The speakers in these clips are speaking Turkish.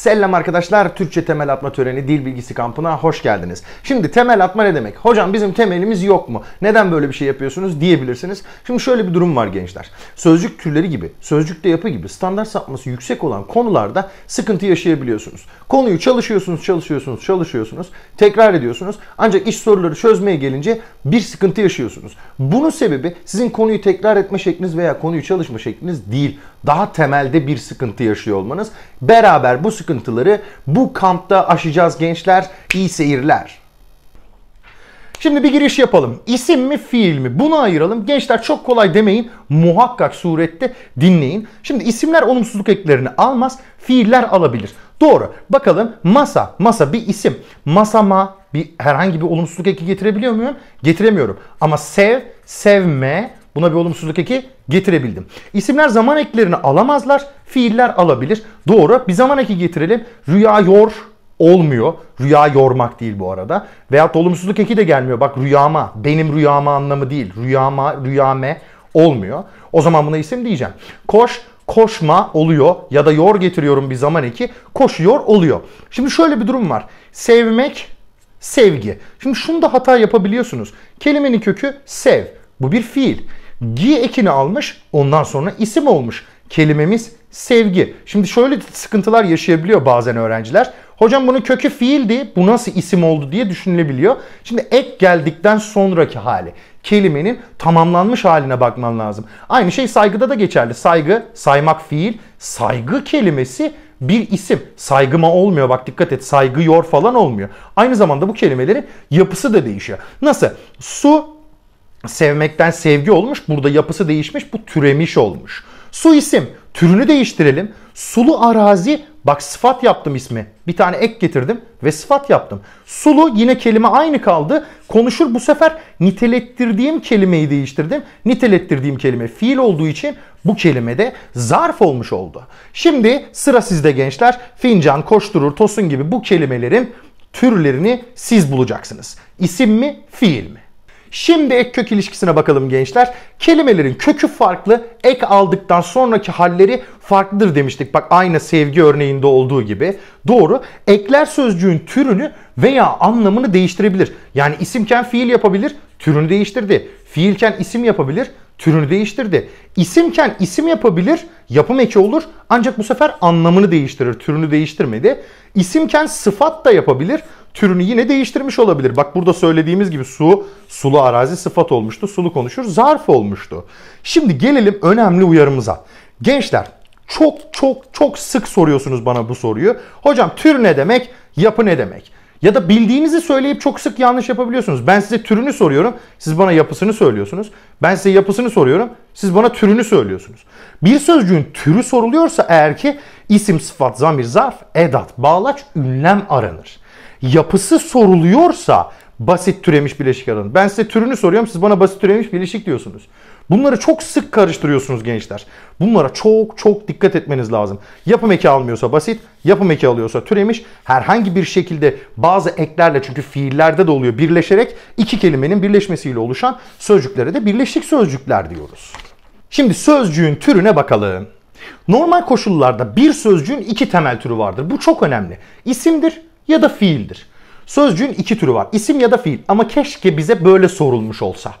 Selam arkadaşlar, Türkçe temel atma töreni dil bilgisi kampına hoş geldiniz. Şimdi temel atma ne demek? Hocam bizim temelimiz yok mu? Neden böyle bir şey yapıyorsunuz diyebilirsiniz. Şimdi şöyle bir durum var gençler. Sözcük türleri gibi, sözcükte yapı gibi standart sapması yüksek olan konularda sıkıntı yaşayabiliyorsunuz. Konuyu çalışıyorsunuz, çalışıyorsunuz, çalışıyorsunuz, tekrar ediyorsunuz. Ancak iş soruları çözmeye gelince bir sıkıntı yaşıyorsunuz. Bunun sebebi sizin konuyu tekrar etme şekliniz veya konuyu çalışma şekliniz değil daha temelde bir sıkıntı yaşıyor olmanız. Beraber bu sıkıntıları bu kampta aşacağız gençler. İyi seyirler. Şimdi bir giriş yapalım. İsim mi fiil mi? Bunu ayıralım. Gençler çok kolay demeyin. Muhakkak surette dinleyin. Şimdi isimler olumsuzluk eklerini almaz. Fiiller alabilir. Doğru. Bakalım masa. Masa bir isim. Masama bir herhangi bir olumsuzluk eki getirebiliyor muyum? Getiremiyorum. Ama sev, sevme, Buna bir olumsuzluk eki getirebildim. İsimler zaman eklerini alamazlar. Fiiller alabilir. Doğru. Bir zaman eki getirelim. Rüya yor olmuyor. Rüya yormak değil bu arada. Veyahut olumsuzluk eki de gelmiyor. Bak rüyama. Benim rüyama anlamı değil. Rüyama, rüyame olmuyor. O zaman buna isim diyeceğim. Koş, koşma oluyor ya da yor getiriyorum bir zaman eki koşuyor oluyor. Şimdi şöyle bir durum var. Sevmek, sevgi. Şimdi şunu da hata yapabiliyorsunuz. Kelimenin kökü sev. Bu bir fiil. Gi ekini almış ondan sonra isim olmuş. Kelimemiz sevgi. Şimdi şöyle sıkıntılar yaşayabiliyor bazen öğrenciler. Hocam bunun kökü fiildi, bu nasıl isim oldu diye düşünülebiliyor. Şimdi ek geldikten sonraki hali, kelimenin tamamlanmış haline bakman lazım. Aynı şey saygıda da geçerli. Saygı, saymak fiil, saygı kelimesi bir isim. Saygıma olmuyor bak dikkat et saygı yor falan olmuyor. Aynı zamanda bu kelimelerin yapısı da değişiyor. Nasıl? Su sevmekten sevgi olmuş. Burada yapısı değişmiş. Bu türemiş olmuş. Su isim. Türünü değiştirelim. Sulu arazi. Bak sıfat yaptım ismi. Bir tane ek getirdim ve sıfat yaptım. Sulu yine kelime aynı kaldı. Konuşur bu sefer nitelettirdiğim kelimeyi değiştirdim. Nitelettirdiğim kelime fiil olduğu için bu kelime de zarf olmuş oldu. Şimdi sıra sizde gençler. Fincan, koşturur, tosun gibi bu kelimelerin türlerini siz bulacaksınız. İsim mi, fiil mi? Şimdi ek kök ilişkisine bakalım gençler. Kelimelerin kökü farklı, ek aldıktan sonraki halleri farklıdır demiştik. Bak aynı sevgi örneğinde olduğu gibi. Doğru. Ekler sözcüğün türünü veya anlamını değiştirebilir. Yani isimken fiil yapabilir, türünü değiştirdi. Fiilken isim yapabilir, türünü değiştirdi. İsimken isim yapabilir, yapım eki olur ancak bu sefer anlamını değiştirir, türünü değiştirmedi. İsimken sıfat da yapabilir, türünü yine değiştirmiş olabilir. Bak burada söylediğimiz gibi su, sulu arazi sıfat olmuştu, sulu konuşur zarf olmuştu. Şimdi gelelim önemli uyarımıza. Gençler çok çok çok sık soruyorsunuz bana bu soruyu. Hocam tür ne demek, yapı ne demek? Ya da bildiğinizi söyleyip çok sık yanlış yapabiliyorsunuz. Ben size türünü soruyorum, siz bana yapısını söylüyorsunuz. Ben size yapısını soruyorum, siz bana türünü söylüyorsunuz. Bir sözcüğün türü soruluyorsa eğer ki isim, sıfat, zamir, zarf, edat, bağlaç, ünlem aranır. Yapısı soruluyorsa basit türemiş bileşik aranın. Ben size türünü soruyorum siz bana basit türemiş bileşik diyorsunuz. Bunları çok sık karıştırıyorsunuz gençler. Bunlara çok çok dikkat etmeniz lazım. Yapım eki almıyorsa basit, yapım eki alıyorsa türemiş. Herhangi bir şekilde bazı eklerle çünkü fiillerde de oluyor birleşerek iki kelimenin birleşmesiyle oluşan sözcüklere de birleşik sözcükler diyoruz. Şimdi sözcüğün türüne bakalım. Normal koşullarda bir sözcüğün iki temel türü vardır. Bu çok önemli. İsimdir ya da fiildir. Sözcüğün iki türü var. İsim ya da fiil. Ama keşke bize böyle sorulmuş olsa.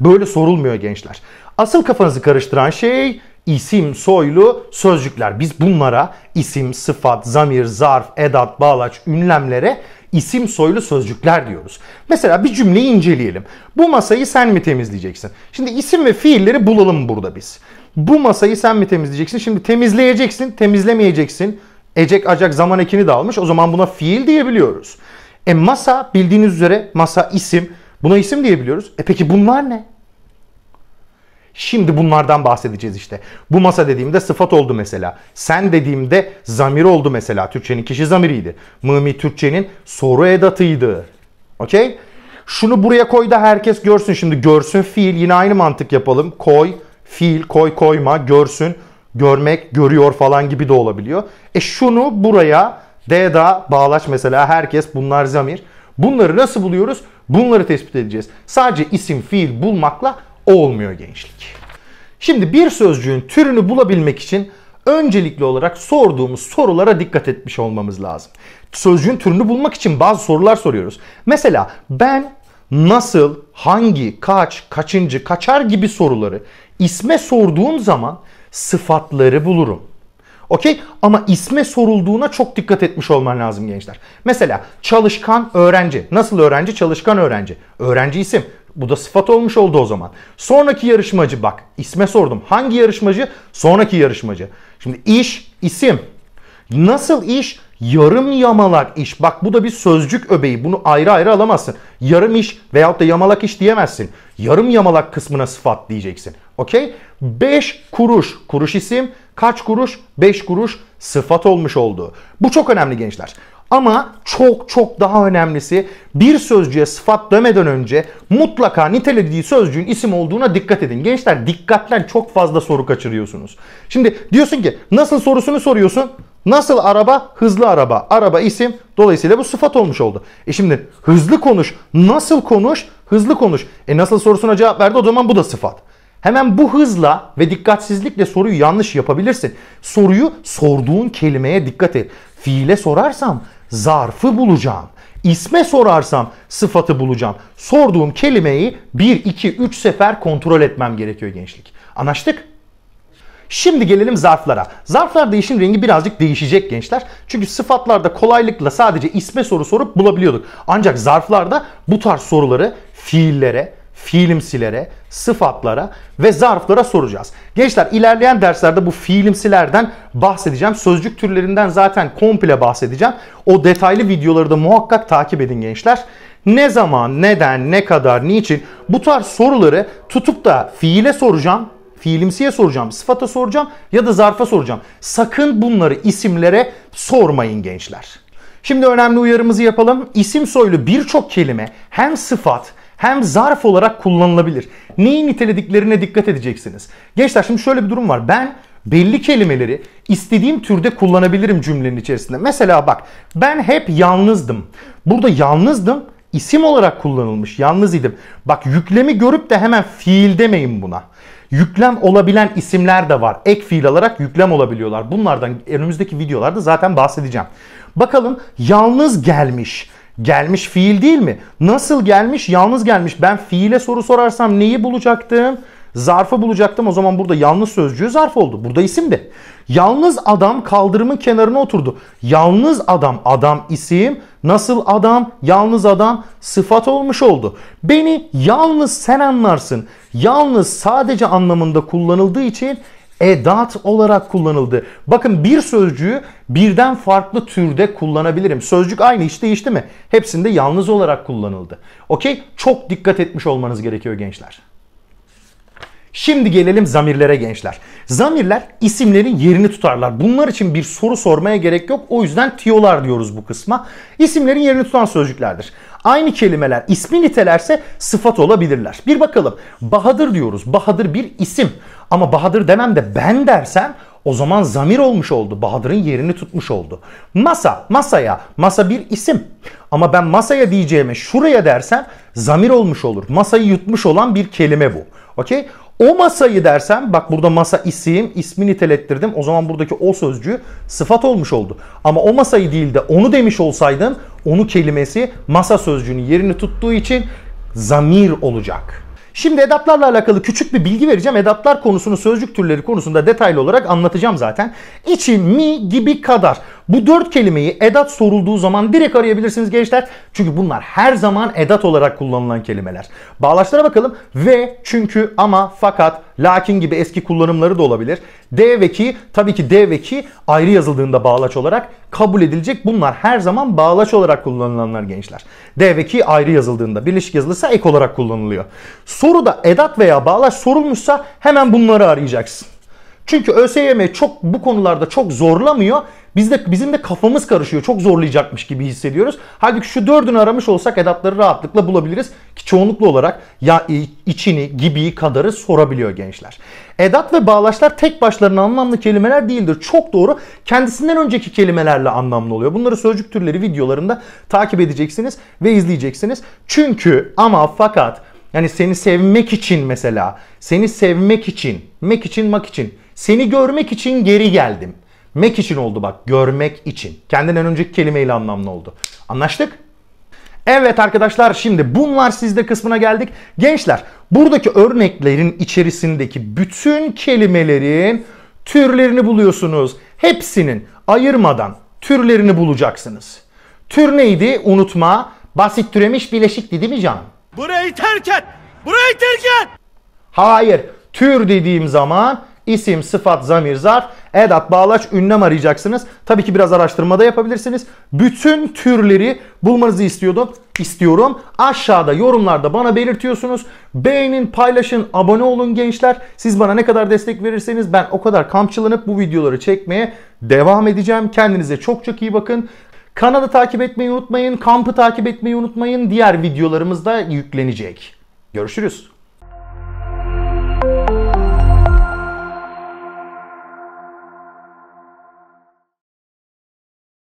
Böyle sorulmuyor gençler. Asıl kafanızı karıştıran şey isim, soylu, sözcükler. Biz bunlara isim, sıfat, zamir, zarf, edat, bağlaç, ünlemlere isim, soylu sözcükler diyoruz. Mesela bir cümleyi inceleyelim. Bu masayı sen mi temizleyeceksin? Şimdi isim ve fiilleri bulalım burada biz. Bu masayı sen mi temizleyeceksin? Şimdi temizleyeceksin, temizlemeyeceksin. Ecek acak zaman ekini de almış. O zaman buna fiil diyebiliyoruz. E masa bildiğiniz üzere masa isim. Buna isim diyebiliyoruz. E peki bunlar ne? Şimdi bunlardan bahsedeceğiz işte. Bu masa dediğimde sıfat oldu mesela. Sen dediğimde zamir oldu mesela. Türkçenin kişi zamiriydi. Mımi Türkçenin soru edatıydı. Okey? Şunu buraya koy da herkes görsün. Şimdi görsün fiil yine aynı mantık yapalım. Koy, fiil, koy koyma, görsün, görmek, görüyor falan gibi de olabiliyor. E şunu buraya D'da bağlaç mesela herkes bunlar zamir. Bunları nasıl buluyoruz? Bunları tespit edeceğiz. Sadece isim fiil bulmakla olmuyor gençlik. Şimdi bir sözcüğün türünü bulabilmek için öncelikli olarak sorduğumuz sorulara dikkat etmiş olmamız lazım. Sözcüğün türünü bulmak için bazı sorular soruyoruz. Mesela ben nasıl, hangi, kaç, kaçıncı, kaçar gibi soruları isme sorduğum zaman sıfatları bulurum. Okey? Ama isme sorulduğuna çok dikkat etmiş olman lazım gençler. Mesela çalışkan öğrenci. Nasıl öğrenci? Çalışkan öğrenci. Öğrenci isim. Bu da sıfat olmuş oldu o zaman. Sonraki yarışmacı bak isme sordum. Hangi yarışmacı? Sonraki yarışmacı. Şimdi iş isim. Nasıl iş? Yarım yamalak iş. Bak bu da bir sözcük öbeği. Bunu ayrı ayrı alamazsın. Yarım iş veyahut da yamalak iş diyemezsin. Yarım yamalak kısmına sıfat diyeceksin. Okey? 5 kuruş. Kuruş isim. Kaç kuruş? 5 kuruş sıfat olmuş oldu. Bu çok önemli gençler. Ama çok çok daha önemlisi bir sözcüğe sıfat demeden önce mutlaka nitelediği sözcüğün isim olduğuna dikkat edin. Gençler dikkatten çok fazla soru kaçırıyorsunuz. Şimdi diyorsun ki nasıl sorusunu soruyorsun. Nasıl araba? Hızlı araba. Araba isim. Dolayısıyla bu sıfat olmuş oldu. E şimdi hızlı konuş. Nasıl konuş? Hızlı konuş. E nasıl sorusuna cevap verdi o zaman bu da sıfat. Hemen bu hızla ve dikkatsizlikle soruyu yanlış yapabilirsin. Soruyu sorduğun kelimeye dikkat et. Fiile sorarsam zarfı bulacağım. İsme sorarsam sıfatı bulacağım. Sorduğum kelimeyi 1, 2, 3 sefer kontrol etmem gerekiyor gençlik. Anlaştık? Şimdi gelelim zarflara. Zarflarda işin rengi birazcık değişecek gençler. Çünkü sıfatlarda kolaylıkla sadece isme soru sorup bulabiliyorduk. Ancak zarflarda bu tarz soruları fiillere, fiilimsilere, sıfatlara ve zarflara soracağız. Gençler ilerleyen derslerde bu fiilimsilerden bahsedeceğim. Sözcük türlerinden zaten komple bahsedeceğim. O detaylı videoları da muhakkak takip edin gençler. Ne zaman, neden, ne kadar, niçin bu tarz soruları tutup da fiile soracağım fiilimsiye soracağım, sıfata soracağım ya da zarfa soracağım. Sakın bunları isimlere sormayın gençler. Şimdi önemli uyarımızı yapalım. İsim soylu birçok kelime hem sıfat hem zarf olarak kullanılabilir. Neyi nitelediklerine dikkat edeceksiniz. Gençler şimdi şöyle bir durum var. Ben belli kelimeleri istediğim türde kullanabilirim cümlenin içerisinde. Mesela bak ben hep yalnızdım. Burada yalnızdım isim olarak kullanılmış. Yalnız idim. Bak yüklemi görüp de hemen fiil demeyin buna. Yüklem olabilen isimler de var. Ek fiil olarak yüklem olabiliyorlar. Bunlardan önümüzdeki videolarda zaten bahsedeceğim. Bakalım yalnız gelmiş. Gelmiş fiil değil mi? Nasıl gelmiş? Yalnız gelmiş. Ben fiile soru sorarsam neyi bulacaktım? Zarfı bulacaktım. O zaman burada yalnız sözcüğü zarf oldu. Burada isim de. Yalnız adam kaldırımın kenarına oturdu. Yalnız adam, adam isim. Nasıl adam? Yalnız adam sıfat olmuş oldu. Beni yalnız sen anlarsın. Yalnız sadece anlamında kullanıldığı için edat olarak kullanıldı. Bakın bir sözcüğü birden farklı türde kullanabilirim. Sözcük aynı hiç değişti mi? Hepsinde yalnız olarak kullanıldı. Okey? Çok dikkat etmiş olmanız gerekiyor gençler. Şimdi gelelim zamirlere gençler. Zamirler isimlerin yerini tutarlar. Bunlar için bir soru sormaya gerek yok. O yüzden tiyolar diyoruz bu kısma. İsimlerin yerini tutan sözcüklerdir. Aynı kelimeler ismi nitelerse sıfat olabilirler. Bir bakalım. Bahadır diyoruz. Bahadır bir isim. Ama Bahadır demem de ben dersem o zaman zamir olmuş oldu. Bahadır'ın yerini tutmuş oldu. Masa, masaya. Masa bir isim. Ama ben masaya diyeceğime şuraya dersem zamir olmuş olur. Masayı yutmuş olan bir kelime bu. Okey? O masayı dersem bak burada masa isim ismi nitelettirdim. O zaman buradaki o sözcüğü sıfat olmuş oldu. Ama o masayı değil de onu demiş olsaydım onu kelimesi masa sözcüğünün yerini tuttuğu için zamir olacak. Şimdi edatlarla alakalı küçük bir bilgi vereceğim. Edatlar konusunu sözcük türleri konusunda detaylı olarak anlatacağım zaten. İçi, mi, gibi, kadar. Bu dört kelimeyi edat sorulduğu zaman direkt arayabilirsiniz gençler. Çünkü bunlar her zaman edat olarak kullanılan kelimeler. Bağlaçlara bakalım. Ve, çünkü, ama, fakat, Lakin gibi eski kullanımları da olabilir. D ve ki tabii ki D ve ki ayrı yazıldığında bağlaç olarak kabul edilecek. Bunlar her zaman bağlaç olarak kullanılanlar gençler. D ve ki ayrı yazıldığında birleşik yazılırsa ek olarak kullanılıyor. Soruda edat veya bağlaç sorulmuşsa hemen bunları arayacaksın. Çünkü ÖSYM çok bu konularda çok zorlamıyor. Biz de, bizim de kafamız karışıyor. Çok zorlayacakmış gibi hissediyoruz. Halbuki şu dördünü aramış olsak edatları rahatlıkla bulabiliriz. Ki çoğunluklu olarak ya içini, gibi, kadarı sorabiliyor gençler. Edat ve bağlaçlar tek başlarına anlamlı kelimeler değildir. Çok doğru. Kendisinden önceki kelimelerle anlamlı oluyor. Bunları sözcük türleri videolarında takip edeceksiniz ve izleyeceksiniz. Çünkü ama fakat yani seni sevmek için mesela, seni sevmek için, mek için, mak için seni görmek için geri geldim. Mek için oldu bak. Görmek için. Kendinden önceki kelimeyle anlamlı oldu. Anlaştık? Evet arkadaşlar şimdi bunlar sizde kısmına geldik. Gençler buradaki örneklerin içerisindeki bütün kelimelerin türlerini buluyorsunuz. Hepsinin ayırmadan türlerini bulacaksınız. Tür neydi? Unutma. Basit türemiş bileşik değil mi canım? Burayı terk et! Burayı terk et! Hayır. Tür dediğim zaman isim, sıfat, zamir, zarf, edat, bağlaç, ünlem arayacaksınız. Tabii ki biraz araştırma da yapabilirsiniz. Bütün türleri bulmanızı istiyordum. istiyorum. Aşağıda yorumlarda bana belirtiyorsunuz. Beğenin, paylaşın, abone olun gençler. Siz bana ne kadar destek verirseniz ben o kadar kamçılanıp bu videoları çekmeye devam edeceğim. Kendinize çok çok iyi bakın. Kanalı takip etmeyi unutmayın. Kampı takip etmeyi unutmayın. Diğer videolarımız da yüklenecek. Görüşürüz.